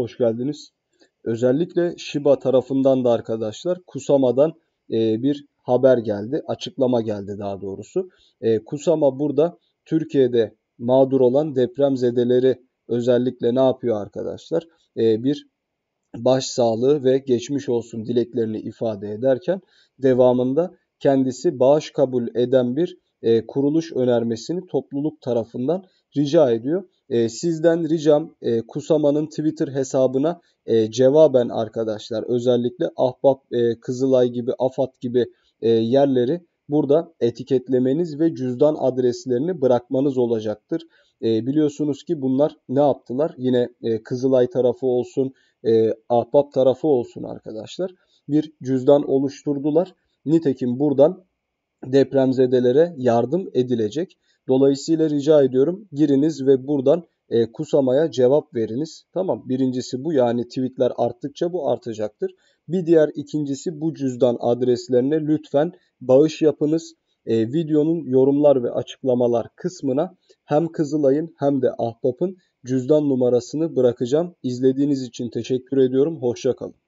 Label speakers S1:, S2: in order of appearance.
S1: Hoş geldiniz. Özellikle Shiba tarafından da arkadaşlar Kusama'dan e, bir haber geldi. Açıklama geldi daha doğrusu. E, Kusama burada Türkiye'de mağdur olan depremzedeleri özellikle ne yapıyor arkadaşlar? E, bir başsağlığı ve geçmiş olsun dileklerini ifade ederken devamında kendisi bağış kabul eden bir e, kuruluş önermesini topluluk tarafından rica ediyor. E, sizden ricam e, Kusama'nın Twitter hesabına e, cevaben arkadaşlar özellikle Ahbap, e, Kızılay gibi, Afat gibi e, yerleri burada etiketlemeniz ve cüzdan adreslerini bırakmanız olacaktır. E, biliyorsunuz ki bunlar ne yaptılar? Yine e, Kızılay tarafı olsun, e, Ahbap tarafı olsun arkadaşlar. Bir cüzdan oluşturdular. Nitekim buradan depremzedelere yardım edilecek. Dolayısıyla rica ediyorum giriniz ve buradan e, kusamaya cevap veriniz. Tamam birincisi bu yani tweetler arttıkça bu artacaktır. Bir diğer ikincisi bu cüzdan adreslerine lütfen bağış yapınız. E, videonun yorumlar ve açıklamalar kısmına hem Kızılay'ın hem de Ahbap'ın cüzdan numarasını bırakacağım. İzlediğiniz için teşekkür ediyorum. Hoşçakalın.